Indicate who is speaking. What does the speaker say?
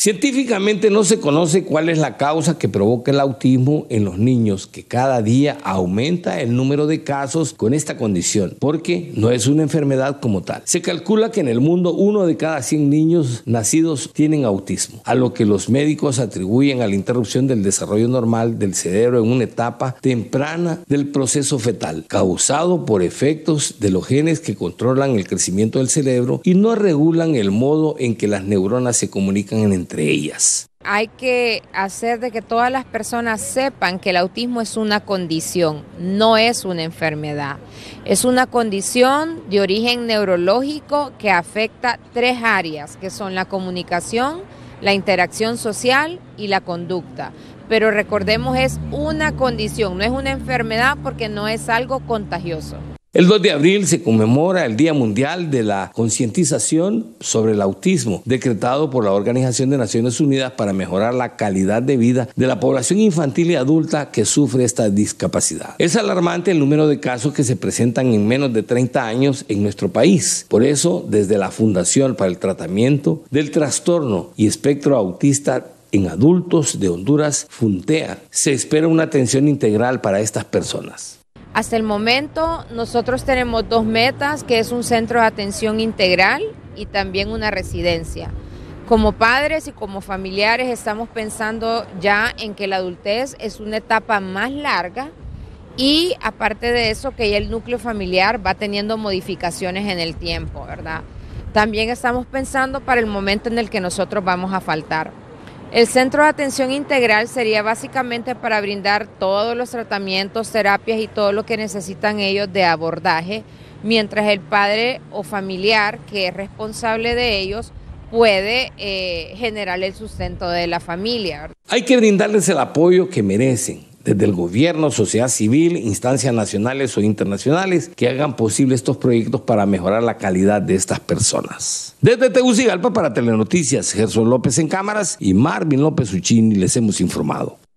Speaker 1: Científicamente no se conoce cuál es la causa que provoca el autismo en los niños, que cada día aumenta el número de casos con esta condición, porque no es una enfermedad como tal. Se calcula que en el mundo uno de cada 100 niños nacidos tienen autismo, a lo que los médicos atribuyen a la interrupción del desarrollo normal del cerebro en una etapa temprana del proceso fetal, causado por efectos de los genes que controlan el crecimiento del cerebro y no regulan el modo en que las neuronas se comunican en el
Speaker 2: hay que hacer de que todas las personas sepan que el autismo es una condición, no es una enfermedad. Es una condición de origen neurológico que afecta tres áreas, que son la comunicación, la interacción social y la conducta pero recordemos es una condición, no es una enfermedad porque no es algo contagioso.
Speaker 1: El 2 de abril se conmemora el Día Mundial de la Concientización sobre el Autismo, decretado por la Organización de Naciones Unidas para mejorar la calidad de vida de la población infantil y adulta que sufre esta discapacidad. Es alarmante el número de casos que se presentan en menos de 30 años en nuestro país. Por eso, desde la Fundación para el Tratamiento del Trastorno y Espectro Autista en adultos de Honduras, FUNTEA, se espera una atención integral para estas personas.
Speaker 2: Hasta el momento nosotros tenemos dos metas, que es un centro de atención integral y también una residencia. Como padres y como familiares estamos pensando ya en que la adultez es una etapa más larga y aparte de eso que ya el núcleo familiar va teniendo modificaciones en el tiempo, ¿verdad? También estamos pensando para el momento en el que nosotros vamos a faltar. El centro de atención integral sería básicamente para brindar todos los tratamientos, terapias y todo lo que necesitan ellos de abordaje, mientras el padre o familiar que es responsable de ellos puede eh, generar el sustento de la familia.
Speaker 1: Hay que brindarles el apoyo que merecen desde el gobierno, sociedad civil, instancias nacionales o internacionales que hagan posible estos proyectos para mejorar la calidad de estas personas. Desde Tegucigalpa para Telenoticias, Gerson López en cámaras y Marvin López Uchini les hemos informado.